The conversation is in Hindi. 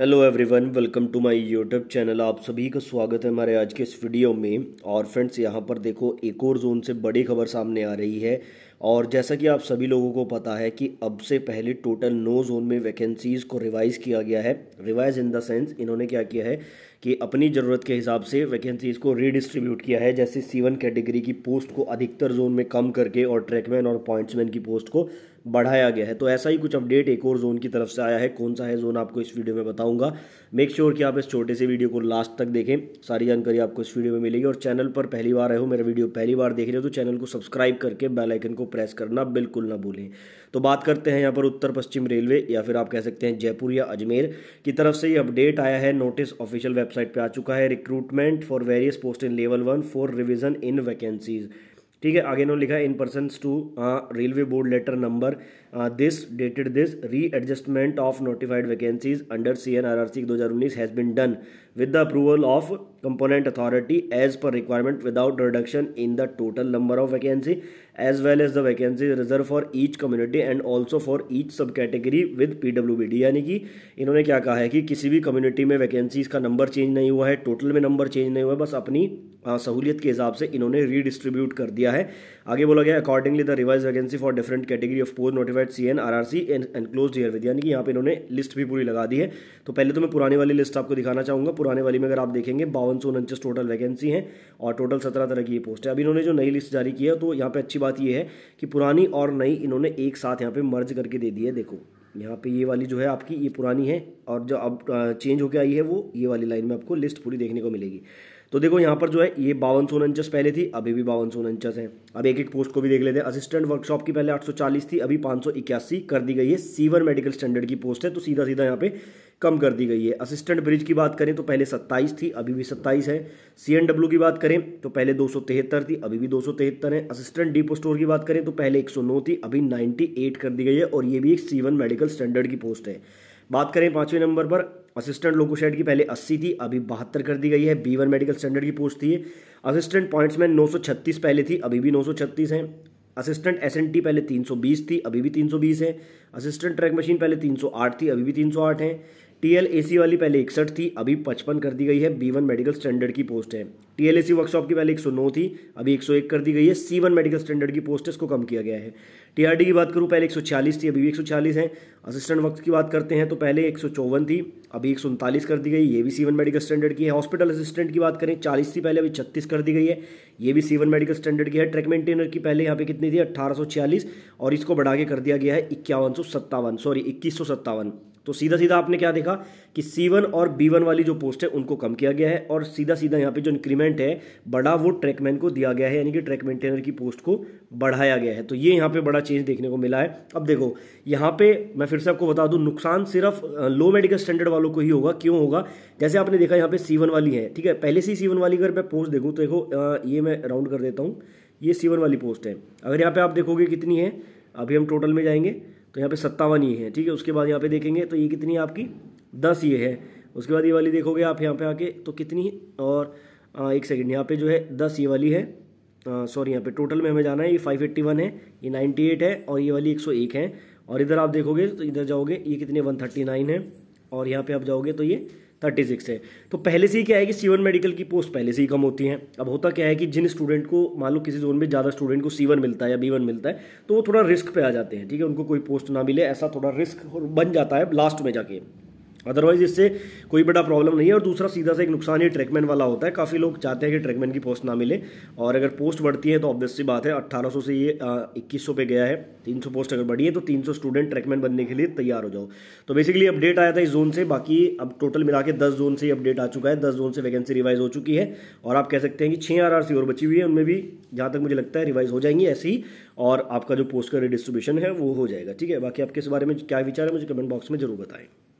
hello everyone welcome to my YouTube channel आप सभी का स्वागत है हमारे आज के इस वीडियो में और फ्रेंड्स यहां पर देखो एक और जोन से बड़ी खबर सामने आ रही है और जैसा कि आप सभी लोगों को पता है कि अब से पहले टोटल नौ जोन में वैकेंसीज़ को रिवाइज़ किया गया है रिवाइज इन द सेंस इन्होंने क्या किया है कि अपनी ज़रूरत के हिसाब से वैकेंसीज़ को रीडिस्ट्रीब्यूट किया है जैसे सी कैटेगरी की पोस्ट को अधिकतर जोन में कम करके और ट्रैकमैन और पॉइंट्समैन की पोस्ट को बढ़ाया गया है तो ऐसा ही कुछ अपडेट एक और जोन की तरफ से आया है कौन सा है जोन आपको इस वीडियो में बताऊँ बताऊंगा मेक श्योर sure कि आप इस छोटे से वीडियो को लास्ट तक देखें सारी जानकारी आपको इस वीडियो में मिलेगी और चैनल पर पहली बार आए हो मेरा वीडियो पहली बार देख रहे हो तो चैनल को सब्सक्राइब करके बेल आइकन को प्रेस करना बिल्कुल ना भूलें तो बात करते हैं यहाँ पर उत्तर पश्चिम रेलवे या फिर आप कह सकते हैं जयपुर या अजमेर की तरफ से ये अपडेट आया है नोटिस ऑफिशियल वेबसाइट पर आ चुका है recruitment for various post in level one for revision in vacancies ठीक है आगे इन्होंने लिखा in person to railway board letter number this dated this re adjustment of notified vacancies under C N R R C दो हज़ार उन्नीस has been done with the approval of component authority as per requirement without reduction in the total number of as as well as the vacancy reserved for each community and also for each sub category B D यानी कि इन्होंने क्या कहा है कि किसी भी कम्युनिटी में वैकेंसीज का नंबर चेंज नहीं हुआ है टोटल में नंबर चेंज नहीं हुआ है बस अपनी सहूलियत के हिसाब से इन्होंने रीडिस्ट्रीब्यूट कर दिया है आगे बोला गया accordingly the revised vacancy for different category of post notified C N R R C and enclosure with यानी कि यहाँ पे इन्होंने लिस्ट भी पूरी लगा दी है तो पहले तो मैं पुराने वाली लिस्ट आपको दिखाना चाहूँगा पुराने वाली में अगर आप देखेंगे बावन पाँच सौ टोटल वैकेंसी हैं और टोटल सत्रह तरह की ये पोस्ट है अभी इन्होंने जो नई लिस्ट जारी की है तो यहाँ पे अच्छी बात ये है कि पुरानी और नई इन्होंने एक साथ यहाँ पे मर्ज करके दे दी है देखो यहाँ पे ये वाली जो है आपकी ये पुरानी है और जो अब चेंज होकर आई है वो ये वाली लाइन में आपको लिस्ट पूरी देखने को मिलेगी तो देखो यहाँ पर जो है ये बावन सौ उनचास पहले थी अभी भी बावन सौ उनचास है अब एक एक पोस्ट को भी देख लेते हैं असिस्टेंट वर्कशॉप की पहले 840 थी अभी इक्यासी कर दी गई है सीवर मेडिकल स्टैंडर्ड की पोस्ट है तो सीधा सीधा यहाँ पे कम कर दी गई है असिस्टेंट ब्रिज की बात करें तो पहले 27 थी अभी भी 27 है सी की बात करें तो पहले दो थी अभी भी दो है असिस्टेंट डीपो स्टोर की बात करें तो पहले नौ थी अभी एट कर दी गई है और ये भी एक सीवन मेडिकल स्टैंडर्ड की पोस्ट है बात करें पाँचवें नंबर पर असिस्टेंट लोकोशेड की पहले 80 थी अभी बहत्तर कर दी गई है बी वन मेडिकल स्टैंडर्ड की पोस्ट थी असिस्टेंट पॉइंट्समैन छत्तीस पहले थी अभी भी नौ सौ छत्तीस है असिस्टेंट एस एन टी पहले तीन सौ बीस थी अभी भी तीन सौ बीस है असिस्टेंट ट्रैक मशीन पहले तीन सौ आठ थी अभी भी तीन सौ आठ है टीएलएसी वाली पहले इकसठ थी अभी पचपन कर दी गई है बी वन मेडिकल स्टैंडर्ड की पोस्ट है टीएलएसी वर्कशॉप की पहले 109 थी अभी 101 कर दी गई है सी वन मेडिकल स्टैंडर्ड की पोस्ट है इसको कम किया गया है टीआरडी की बात करूँ पहले छियालीस थी अभी भी छियालीस है असिस्टेंट वर्क की बात करते हैं तो पहले एक थी अभी एक कर दी गई ये भी सी वन मेडिकल स्टैंडर्ड की है हॉस्पिटल असिस्टेंट की बात करें चालीस थी पहले अभी छत्तीस कर दी गई है ये भी सी वन मेडिकल स्टैंडर्ड की है ट्रैक मेंटेनर की पहले यहाँ पे कितनी थी अट्ठारह और इसको बढ़ा के कर दिया गया है इक्यावन सॉरी इक्कीस तो सीधा सीधा आपने क्या देखा कि C1 और B1 वाली जो पोस्ट है उनको कम किया गया है और सीधा सीधा यहाँ पे जो इंक्रीमेंट है बड़ा वो ट्रैकमैन को दिया गया है यानी कि ट्रैक मेंटेनर की पोस्ट को बढ़ाया गया है तो ये यहाँ पे बड़ा चेंज देखने को मिला है अब देखो यहाँ पे मैं फिर से आपको बता दूँ नुकसान सिर्फ लो मेडिकल स्टैंडर्ड वालों को ही होगा क्यों होगा जैसे आपने देखा यहाँ पे सी वाली है ठीक है पहले से ही सीवन वाली अगर मैं पोस्ट देखूँ तो देखो ये मैं राउंड कर देता हूँ ये सी वाली पोस्ट है अगर यहाँ पे आप देखोगे कितनी है अभी हम टोटल में जाएंगे तो यहाँ पे सत्तावन ये है ठीक है उसके बाद यहाँ पे देखेंगे तो ये कितनी आपकी दस ये है उसके बाद ये वाली देखोगे आप यहाँ पे आके तो कितनी और आ, एक सेकेंड यहाँ पे जो है दस ये वाली है सॉरी यहाँ पे टोटल में हमें जाना है ये फाइव एट्टी वन है ये नाइन्टी एट है और ये वाली एक सौ एक है और इधर आप देखोगे तो इधर जाओगे ये कितने वन थर्टी नाइन है और यहाँ पे आप जाओगे तो ये थर्टी सिक्स है तो पहले से ही क्या है कि सीवन मेडिकल की पोस्ट पहले से ही कम होती है अब होता क्या है कि जिन स्टूडेंट को मान लो किसी जोन में ज़्यादा स्टूडेंट को सीवन मिलता है या बी वन मिलता है तो वो थोड़ा रिस्क पे आ जाते हैं ठीक है उनको कोई पोस्ट ना मिले ऐसा थोड़ा रिस्क बन जाता है लास्ट में जाके अदरवाइज इससे कोई बड़ा प्रॉब्लम नहीं है और दूसरा सीधा सा एक नुकसान ही ट्रैकमैन वाला होता है काफ़ी लोग चाहते हैं कि ट्रैकमैन की पोस्ट ना मिले और अगर पोस्ट बढ़ती है तो ऑब्वियसली बात है 1800 से ये इक्कीस पे गया है 300 पोस्ट अगर बढ़ी है तो 300 स्टूडेंट ट्रैकमैन बनने के लिए तैयार हो जाओ तो बेसिकली अपडेट आया था इस जोन से बाकी अब टोटल मिला के दस जोन से ही अपडेट आ चुका है दस जोन से वैकेंसी रिवाइज हो चुकी है और आप कह सकते हैं कि छः आर और बची हुई है उनमें भी जहाँ तक मुझे लगता है रिवाइज हो जाएंगी ऐसे ही और आपका जो पोस्ट का रिडिस्ट्रीब्यूशन है वो हो जाएगा ठीक है बाकी आपके इस बारे में क्या विचार है मुझे कमेंट बॉक्स में जरूर बताएं